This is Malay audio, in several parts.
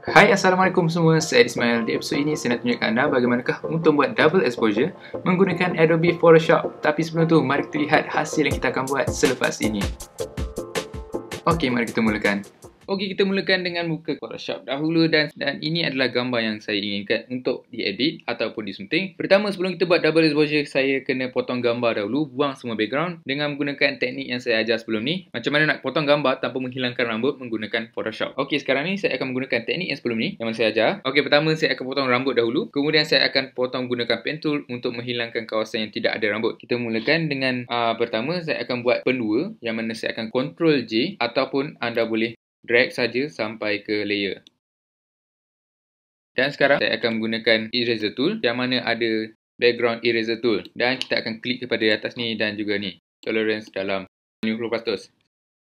Hai Assalamualaikum semua, saya Ismail. Di episod ini saya nak tunjukkan anda bagaimanakah untuk buat double exposure menggunakan Adobe Photoshop. Tapi sebelum tu, mari kita lihat hasil yang kita akan buat selepas ini. Okey, mari kita mulakan. Okey, kita mulakan dengan buka Photoshop dahulu dan dan ini adalah gambar yang saya inginkan untuk diedit ataupun disunting. Pertama, sebelum kita buat double exposure, saya kena potong gambar dahulu, buang semua background dengan menggunakan teknik yang saya ajar sebelum ni. Macam mana nak potong gambar tanpa menghilangkan rambut menggunakan Photoshop. Okey, sekarang ni saya akan menggunakan teknik yang sebelum ni yang mana saya ajar. Okey, pertama saya akan potong rambut dahulu. Kemudian saya akan potong gunakan pen tool untuk menghilangkan kawasan yang tidak ada rambut. Kita mulakan dengan uh, pertama saya akan buat pen pendua yang mana saya akan control J ataupun anda boleh drag saja sampai ke layer. Dan sekarang saya akan menggunakan eraser tool yang mana ada background eraser tool dan kita akan klik kepada atas ni dan juga ni tolerance dalam 90%.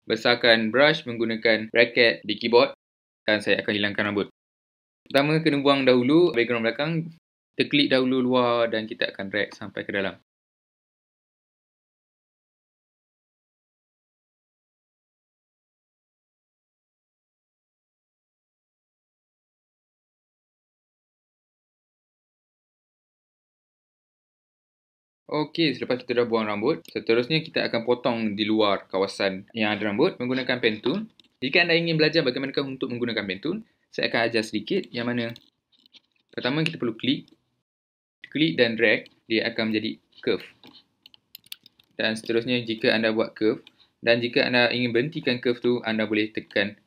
Besarkan brush menggunakan bracket di keyboard dan saya akan hilangkan rambut. Pertama kena buang dahulu background belakang. Kita klik dahulu luar dan kita akan drag sampai ke dalam. Okey, selepas kita dah buang rambut, seterusnya kita akan potong di luar kawasan yang ada rambut menggunakan pen tool. Jika anda ingin belajar bagaimana untuk menggunakan pen tool, saya akan ajar sedikit yang mana pertama kita perlu klik. Klik dan drag, dia akan menjadi curve. Dan seterusnya jika anda buat curve dan jika anda ingin berhentikan curve tu, anda boleh tekan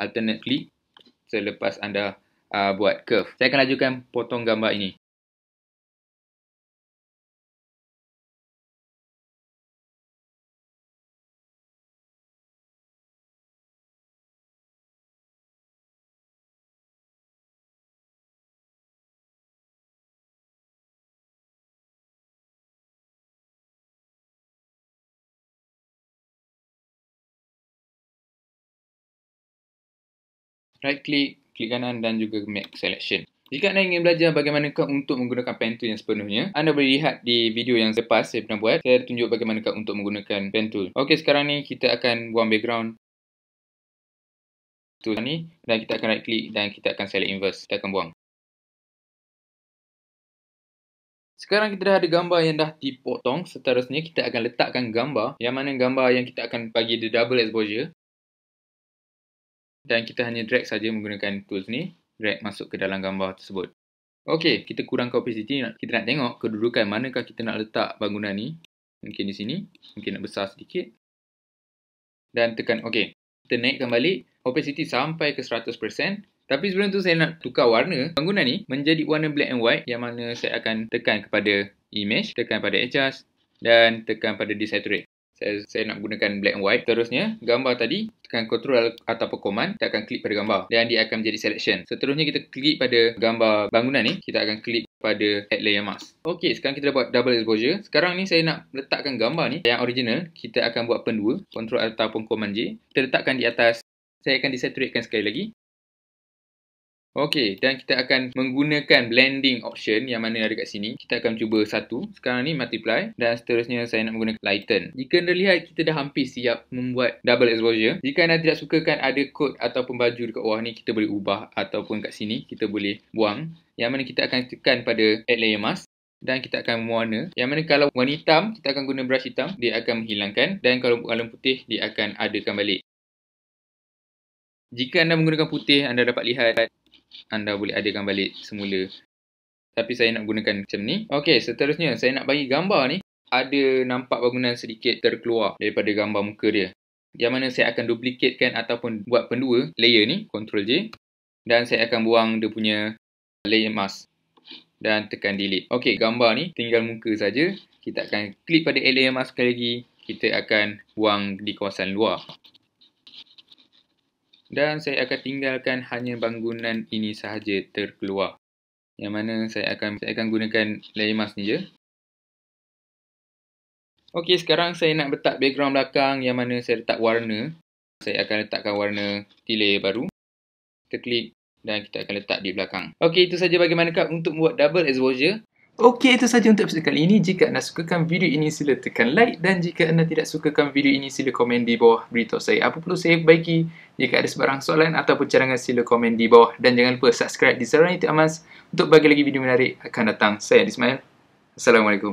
alternate click selepas anda uh, buat curve. Saya akan lajukan potong gambar ini. right click, klik kanan dan juga make selection. Jika anda ingin belajar bagaimanakah untuk menggunakan pen tool yang sepenuhnya, anda boleh lihat di video yang lepas saya pernah buat. Saya tunjuk bagaimanakah untuk menggunakan pen tool. Okey, sekarang ni kita akan buang background tool ni dan kita akan right click dan kita akan select inverse. Kita akan buang. Sekarang kita dah ada gambar yang dah dipotong. Seterusnya kita akan letakkan gambar yang mana gambar yang kita akan bagi the double exposure dan kita hanya drag saja menggunakan tools ni drag masuk ke dalam gambar tersebut Okey, kita kurangkan opacity kita nak tengok kedudukan manakah kita nak letak bangunan ni mungkin di sini mungkin nak besar sedikit dan tekan ok kita naikkan balik opacity sampai ke 100% tapi sebelum tu saya nak tukar warna bangunan ni menjadi warna black and white yang mana saya akan tekan kepada image tekan pada adjust dan tekan pada desaturate saya, eh, saya nak gunakan black and white Terusnya gambar tadi Tekan control atau command Kita akan klik pada gambar Dan dia akan menjadi selection Seterusnya kita klik pada gambar bangunan ni Kita akan klik pada add layer mask Okay sekarang kita dapat double exposure Sekarang ni saya nak letakkan gambar ni Yang original Kita akan buat pendua Control atau command J Kita letakkan di atas Saya akan desaturatekan sekali lagi Okey, dan kita akan menggunakan blending option yang mana ada kat sini. Kita akan cuba satu. Sekarang ni multiply dan seterusnya saya nak menggunakan lighten. Jika anda lihat kita dah hampir siap membuat double exposure. Jika anda tidak sukakan ada kod atau baju dekat bawah ni, kita boleh ubah ataupun kat sini kita boleh buang. Yang mana kita akan tekan pada add layer mask dan kita akan mewarna. Yang mana kalau warna hitam, kita akan guna brush hitam, dia akan menghilangkan dan kalau warna putih, dia akan adakan balik. Jika anda menggunakan putih, anda dapat lihat anda boleh adakan balik semula. Tapi saya nak gunakan macam ni. Okey, seterusnya saya nak bagi gambar ni. Ada nampak bangunan sedikit terkeluar daripada gambar muka dia. Yang mana saya akan duplicatekan ataupun buat pendua layer ni. Ctrl J. Dan saya akan buang dia punya layer mask. Dan tekan delete. Okey, gambar ni tinggal muka saja. Kita akan klik pada layer mask sekali lagi. Kita akan buang di kawasan luar dan saya akan tinggalkan hanya bangunan ini sahaja terkeluar yang mana saya akan saya akan gunakan layer mask ni je ok sekarang saya nak letak background belakang yang mana saya letak warna saya akan letakkan warna tile baru kita klik dan kita akan letak di belakang ok itu saja bagaimanakah untuk buat double exposure Ok, itu sahaja untuk episode kali ini. Jika anda sukakan video ini, sila tekan like. Dan jika anda tidak sukakan video ini, sila komen di bawah beritahu saya. Apa perlu saya baiki? Jika ada sebarang soalan ataupun cadangan, sila komen di bawah. Dan jangan lupa subscribe di saluran itu Amaz untuk bagi lagi video menarik akan datang. Saya Adi Ismail. Assalamualaikum.